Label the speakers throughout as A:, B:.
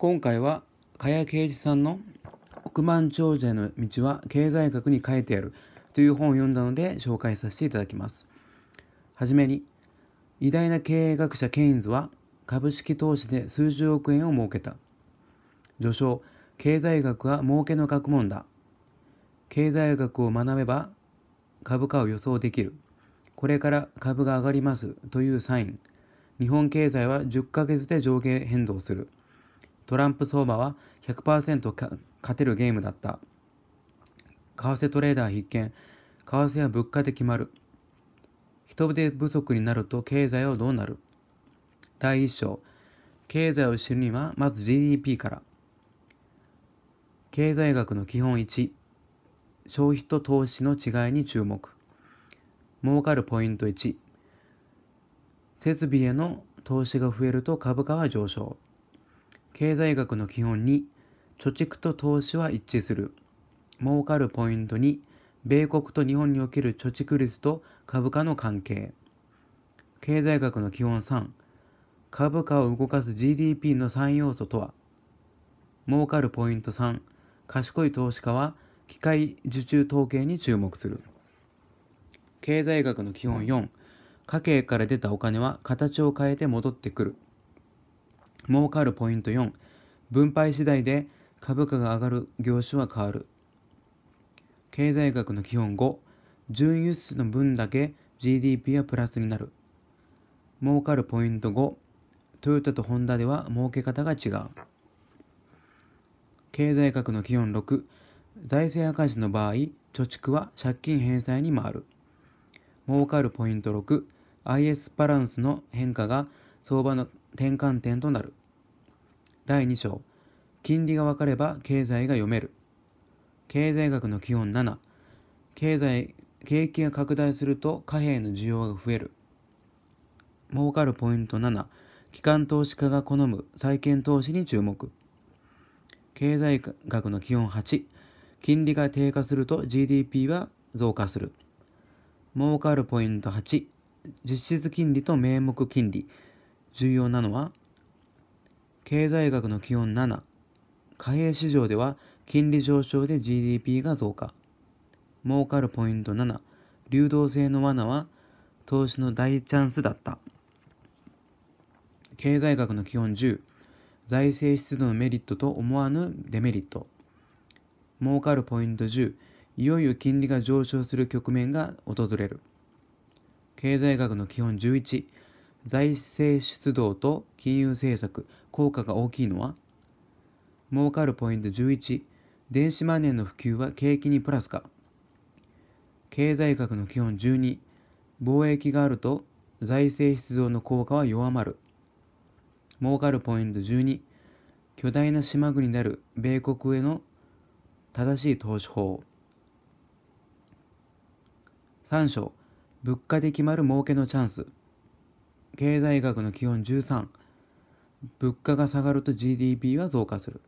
A: 今回は加谷啓司さんの「億万長者への道は経済学に書いてある」という本を読んだので紹介させていただきます。はじめに偉大な経営学者ケインズは株式投資で数十億円を儲けた。序章経済学は儲けの学問だ。経済学を学べば株価を予想できる。これから株が上がりますというサイン。日本経済は10ヶ月で上下変動する。トランプ相場は100%勝てるゲームだった。為替トレーダー必見。為替は物価で決まる。人手不足になると経済はどうなる第1章。経済を知るにはまず GDP から。経済学の基本1。消費と投資の違いに注目。儲かるポイント1。設備への投資が増えると株価は上昇。経済学の基本に貯蓄と投資は一致する儲かるポイントに米国と日本における貯蓄率と株価の関係経済学の基本3株価を動かす GDP の3要素とは儲かるポイント3賢い投資家は機械受注統計に注目する経済学の基本4家計から出たお金は形を変えて戻ってくる儲かるポイント4分配次第で株価が上がる業種は変わる経済学の基本5純輸出の分だけ GDP はプラスになる儲かるポイント5トヨタとホンダでは儲け方が違う経済学の基本6財政赤字の場合貯蓄は借金返済に回る儲かるポイント 6IS バランスの変化が相場の転換点となる第2章金利が分かれば経済が読める経済学の基本7経済景気が拡大すると貨幣の需要が増える儲かるポイント7機関投資家が好む債券投資に注目経済学の基本8金利が低下すると GDP は増加する儲かるポイント8実質金利と名目金利重要なのは経済学の基本7貨幣市場では金利上昇で GDP が増加儲かるポイント7流動性の罠は投資の大チャンスだった経済学の基本10財政出動のメリットと思わぬデメリット儲かるポイント10いよいよ金利が上昇する局面が訪れる経済学の基本11財政出動と金融政策効果が大きいのは儲かるポイント11電子マネーの普及は景気にプラスか経済学の基本12貿易があると財政出動の効果は弱まる儲かるポイント12巨大な島国である米国への正しい投資法3章物価で決まる儲けのチャンス経済学の基本13物価が下がると GDP は増加する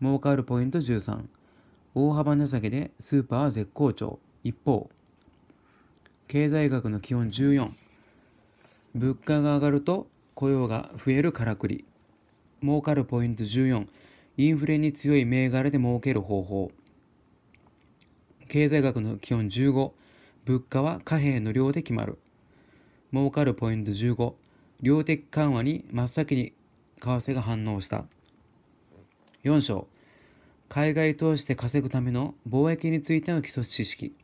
A: 儲かるポイント13大幅値下げでスーパーは絶好調一方経済学の基本14物価が上がると雇用が増えるからくり儲かるポイント14インフレに強い銘柄で儲ける方法経済学の基本15物価は貨幣の量で決まる儲かるポイント15量的緩和に真っ先に為替が反応した4章海外投資で稼ぐための貿易についての基礎知識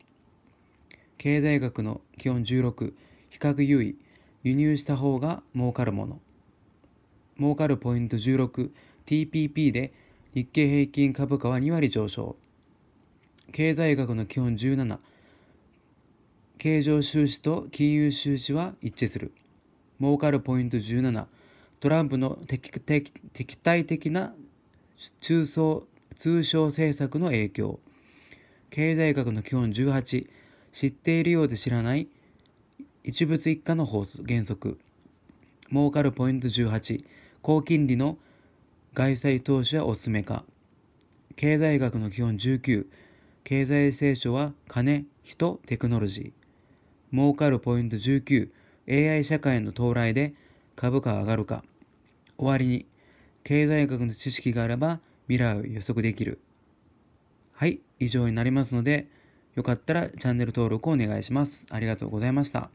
A: 経済学の基本16比較優位輸入した方が儲かるもの儲かるポイント 16TPP で日経平均株価は2割上昇経済学の基本17経常収支と金融収支は一致する。儲かるポイント17、トランプの敵対的な中層通商政策の影響。経済学の基本18、知っているようで知らない一物一家の法則原則。儲かるポイント18、高金利の外債投資はおすすめか。経済学の基本19、経済成長は金、人、テクノロジー。儲かるポイント 19AI 社会の到来で株価は上がるか終わりに経済学の知識があれば未来を予測できるはい以上になりますのでよかったらチャンネル登録をお願いしますありがとうございました